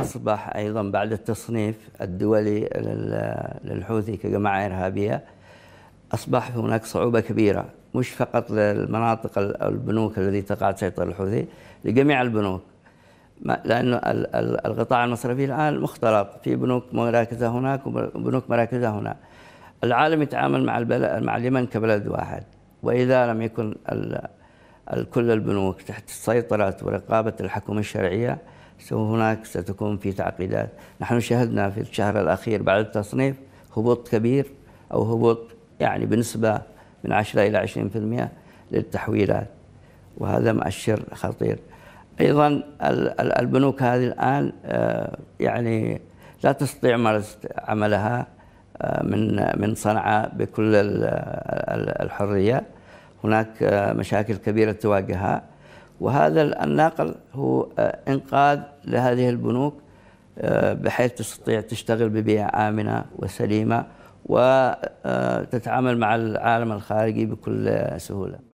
أصبح أيضا بعد التصنيف الدولي للحوثي كجماعة إرهابية أصبح هناك صعوبة كبيرة مش فقط للمناطق البنوك التي تقع تسيطر الحوثي لجميع البنوك لأن القطاع المصرفي الآن مختلط في بنوك مراكزها هناك وبنوك مراكزها هنا العالم يتعامل مع البلد مع اليمن كبلد واحد وإذا لم يكن كل البنوك تحت سيطرة ورقابة الحكومة الشرعية سوف هناك ستكون في تعقيدات نحن شهدنا في الشهر الأخير بعد التصنيف هبوط كبير أو هبوط يعني بنسبة من 10 إلى 20% للتحويلات وهذا مؤشر خطير أيضا البنوك هذه الآن آه، يعني لا تستطيع ممارسة عملها آه، من من صنعاء بكل الحرية هناك آه، مشاكل كبيرة تواجهها وهذا الناقل هو آه، إنقاذ لهذه البنوك آه، بحيث تستطيع تشتغل ببيئة آمنة وسليمة وتتعامل آه، مع العالم الخارجي بكل سهولة